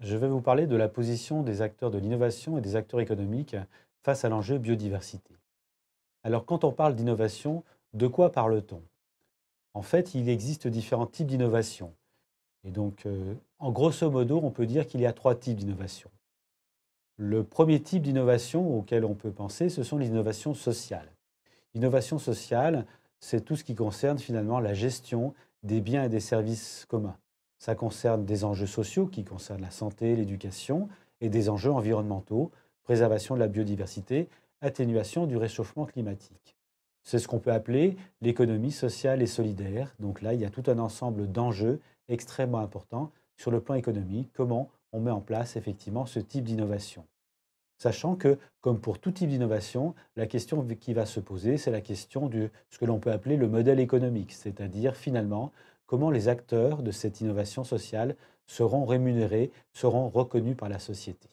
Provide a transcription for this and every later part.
je vais vous parler de la position des acteurs de l'innovation et des acteurs économiques face à l'enjeu biodiversité. Alors quand on parle d'innovation, de quoi parle-t-on En fait, il existe différents types d'innovation. Et donc, euh, en grosso modo, on peut dire qu'il y a trois types d'innovation. Le premier type d'innovation auquel on peut penser, ce sont les innovations sociales. Innovation sociale, c'est tout ce qui concerne finalement la gestion des biens et des services communs. Ça concerne des enjeux sociaux qui concernent la santé, l'éducation et des enjeux environnementaux, préservation de la biodiversité, atténuation du réchauffement climatique. C'est ce qu'on peut appeler l'économie sociale et solidaire. Donc là, il y a tout un ensemble d'enjeux extrêmement importants sur le plan économique, comment on met en place effectivement ce type d'innovation. Sachant que, comme pour tout type d'innovation, la question qui va se poser, c'est la question de ce que l'on peut appeler le modèle économique, c'est-à-dire finalement comment les acteurs de cette innovation sociale seront rémunérés, seront reconnus par la société.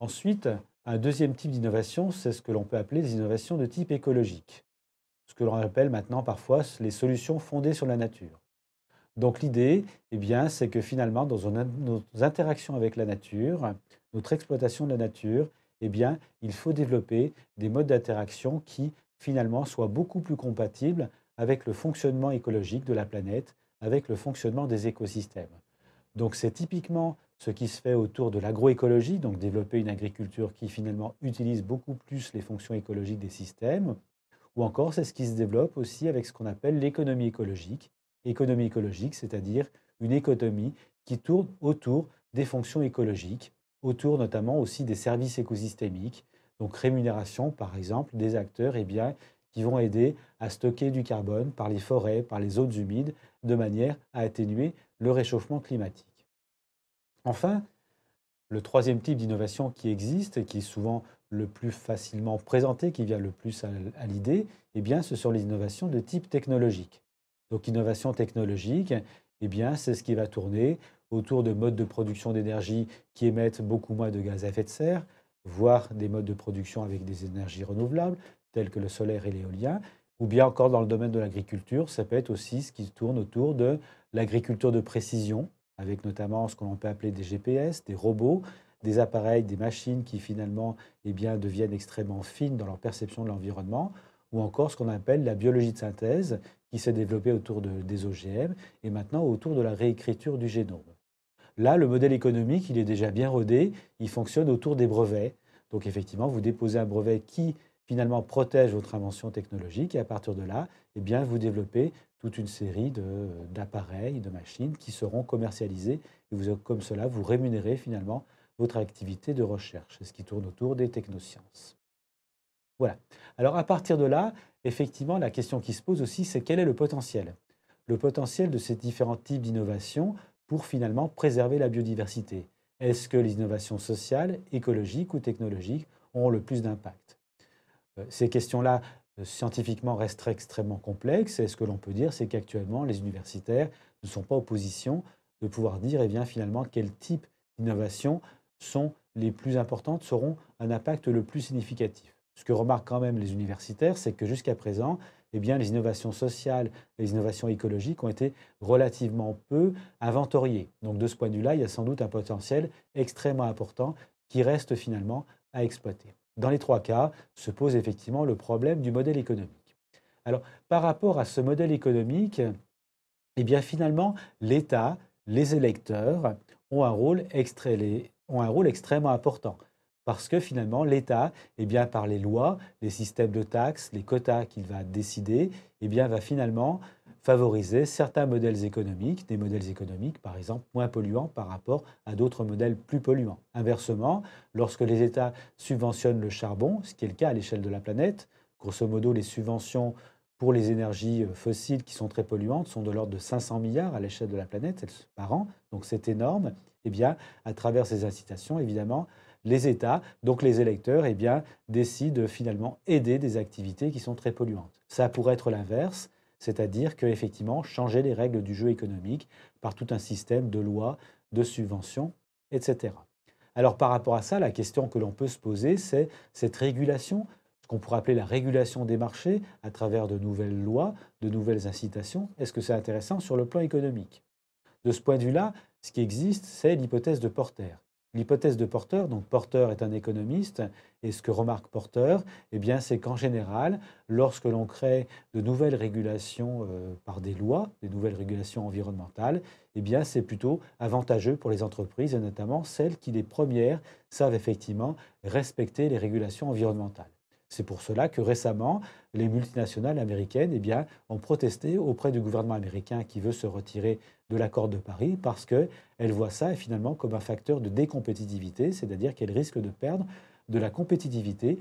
Ensuite, un deuxième type d'innovation, c'est ce que l'on peut appeler des innovations de type écologique, ce que l'on appelle maintenant parfois les solutions fondées sur la nature. Donc l'idée, eh bien, c'est que finalement, dans nos interactions avec la nature, notre exploitation de la nature, eh bien, il faut développer des modes d'interaction qui finalement soient beaucoup plus compatibles avec le fonctionnement écologique de la planète, avec le fonctionnement des écosystèmes. Donc c'est typiquement ce qui se fait autour de l'agroécologie, donc développer une agriculture qui finalement utilise beaucoup plus les fonctions écologiques des systèmes, ou encore c'est ce qui se développe aussi avec ce qu'on appelle l'économie écologique. Économie écologique, c'est-à-dire une économie qui tourne autour des fonctions écologiques, autour notamment aussi des services écosystémiques, donc rémunération par exemple des acteurs eh bien, qui vont aider à stocker du carbone par les forêts, par les zones humides, de manière à atténuer le réchauffement climatique. Enfin, le troisième type d'innovation qui existe qui est souvent le plus facilement présenté, qui vient le plus à l'idée, eh bien, ce sont les innovations de type technologique. Donc, innovation technologique, eh bien, c'est ce qui va tourner autour de modes de production d'énergie qui émettent beaucoup moins de gaz à effet de serre, voire des modes de production avec des énergies renouvelables, tels que le solaire et l'éolien, ou bien encore dans le domaine de l'agriculture, ça peut être aussi ce qui tourne autour de l'agriculture de précision, avec notamment ce qu'on peut appeler des GPS, des robots, des appareils, des machines qui finalement eh bien, deviennent extrêmement fines dans leur perception de l'environnement, ou encore ce qu'on appelle la biologie de synthèse, qui s'est développée autour des OGM et maintenant autour de la réécriture du génome. Là, le modèle économique, il est déjà bien rodé, il fonctionne autour des brevets. Donc effectivement, vous déposez un brevet qui finalement protège votre invention technologique. Et à partir de là, eh bien, vous développez toute une série d'appareils, de, machines qui seront commercialisés. Et comme cela, vous rémunérez finalement votre activité de recherche, ce qui tourne autour des technosciences. Voilà. Alors à partir de là, effectivement, la question qui se pose aussi, c'est quel est le potentiel Le potentiel de ces différents types d'innovations pour finalement préserver la biodiversité. Est-ce que les innovations sociales, écologiques ou technologiques ont le plus d'impact euh, ces questions-là, euh, scientifiquement, restent extrêmement complexes. Et ce que l'on peut dire, c'est qu'actuellement, les universitaires ne sont pas en position de pouvoir dire, eh bien, finalement, quel type d'innovations sont les plus importantes, seront un impact le plus significatif. Ce que remarquent quand même les universitaires, c'est que jusqu'à présent, eh bien, les innovations sociales, les innovations écologiques ont été relativement peu inventoriées. Donc de ce point de vue-là, il y a sans doute un potentiel extrêmement important qui reste finalement à exploiter. Dans les trois cas, se pose effectivement le problème du modèle économique. Alors, par rapport à ce modèle économique, eh bien finalement, l'État, les électeurs ont un rôle, ont un rôle extrêmement important parce que finalement l'État, eh bien, par les lois, les systèmes de taxes, les quotas qu'il va décider, eh bien, va finalement favoriser certains modèles économiques, des modèles économiques par exemple moins polluants par rapport à d'autres modèles plus polluants. Inversement, lorsque les États subventionnent le charbon, ce qui est le cas à l'échelle de la planète, grosso modo les subventions pour les énergies euh, fossiles qui sont très polluantes sont de l'ordre de 500 milliards à l'échelle de la planète par an, donc c'est énorme. Eh bien, à travers ces incitations, évidemment, les États, donc les électeurs, eh bien, décident finalement d'aider des activités qui sont très polluantes. Ça pourrait être l'inverse, c'est-à-dire qu'effectivement, changer les règles du jeu économique par tout un système de lois, de subventions, etc. Alors par rapport à ça, la question que l'on peut se poser, c'est cette régulation, ce qu'on pourrait appeler la régulation des marchés, à travers de nouvelles lois, de nouvelles incitations, est-ce que c'est intéressant sur le plan économique De ce point de vue-là, ce qui existe, c'est l'hypothèse de Porter, L'hypothèse de Porter, donc Porter est un économiste, et ce que remarque Porter, eh bien, c'est qu'en général, lorsque l'on crée de nouvelles régulations euh, par des lois, des nouvelles régulations environnementales, eh bien, c'est plutôt avantageux pour les entreprises, et notamment celles qui, les premières, savent effectivement respecter les régulations environnementales. C'est pour cela que récemment, les multinationales américaines eh ont protesté auprès du gouvernement américain qui veut se retirer de l'accord de Paris parce qu'elles voient ça finalement comme un facteur de décompétitivité, c'est-à-dire qu'elles risquent de perdre de la compétitivité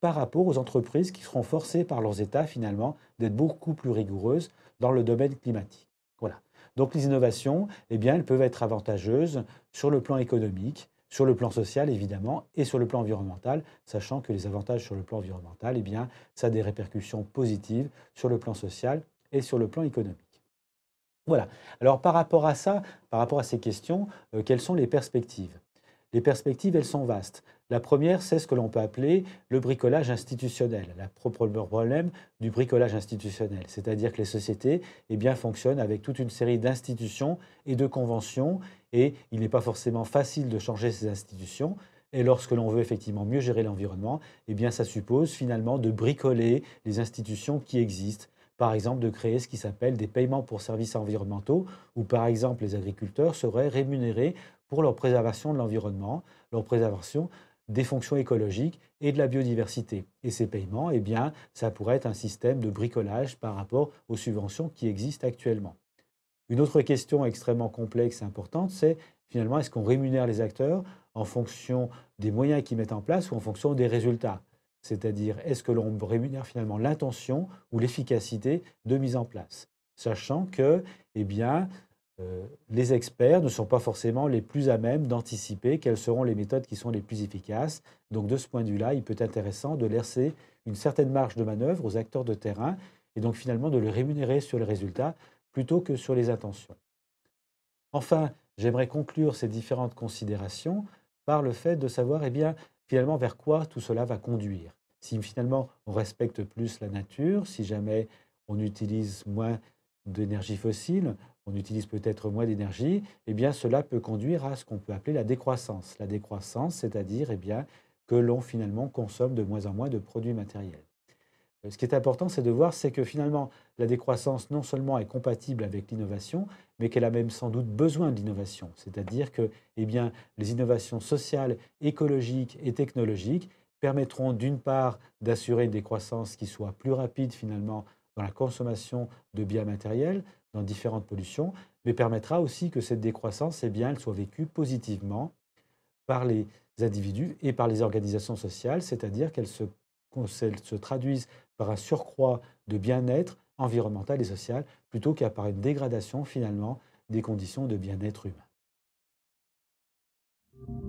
par rapport aux entreprises qui seront forcées par leurs États finalement d'être beaucoup plus rigoureuses dans le domaine climatique. Voilà. Donc les innovations, eh elles peuvent être avantageuses sur le plan économique, sur le plan social évidemment et sur le plan environnemental, sachant que les avantages sur le plan environnemental, eh bien, ça a des répercussions positives sur le plan social et sur le plan économique. Voilà. Alors par rapport à ça, par rapport à ces questions, euh, quelles sont les perspectives les perspectives, elles sont vastes. La première, c'est ce que l'on peut appeler le bricolage institutionnel, la problème du bricolage institutionnel, c'est-à-dire que les sociétés eh bien, fonctionnent avec toute une série d'institutions et de conventions, et il n'est pas forcément facile de changer ces institutions, et lorsque l'on veut effectivement mieux gérer l'environnement, eh bien ça suppose finalement de bricoler les institutions qui existent, par exemple de créer ce qui s'appelle des paiements pour services environnementaux, où par exemple les agriculteurs seraient rémunérés pour leur préservation de l'environnement, leur préservation des fonctions écologiques et de la biodiversité. Et ces paiements, eh bien, ça pourrait être un système de bricolage par rapport aux subventions qui existent actuellement. Une autre question extrêmement complexe et importante, c'est finalement, est-ce qu'on rémunère les acteurs en fonction des moyens qu'ils mettent en place ou en fonction des résultats c'est-à-dire est-ce que l'on rémunère finalement l'intention ou l'efficacité de mise en place, sachant que eh bien, euh, les experts ne sont pas forcément les plus à même d'anticiper quelles seront les méthodes qui sont les plus efficaces. Donc de ce point de vue-là, il peut être intéressant de laisser une certaine marge de manœuvre aux acteurs de terrain et donc finalement de les rémunérer sur les résultats plutôt que sur les intentions. Enfin, j'aimerais conclure ces différentes considérations par le fait de savoir eh bien, finalement vers quoi tout cela va conduire. Si finalement on respecte plus la nature, si jamais on utilise moins d'énergie fossile, on utilise peut-être moins d'énergie, eh bien cela peut conduire à ce qu'on peut appeler la décroissance. La décroissance, c'est-à-dire eh bien que l'on finalement consomme de moins en moins de produits matériels. Euh, ce qui est important, c'est de voir, c'est que finalement, la décroissance non seulement est compatible avec l'innovation, mais qu'elle a même sans doute besoin d'innovation. C'est-à-dire que eh bien, les innovations sociales, écologiques et technologiques permettront d'une part d'assurer une décroissance qui soit plus rapide finalement dans la consommation de biens matériels, dans différentes pollutions, mais permettra aussi que cette décroissance, eh bien, elle soit vécue positivement par les individus et par les organisations sociales, c'est-à-dire qu'elle se se traduisent par un surcroît de bien-être environnemental et social, plutôt qu'à par une dégradation finalement des conditions de bien-être humain.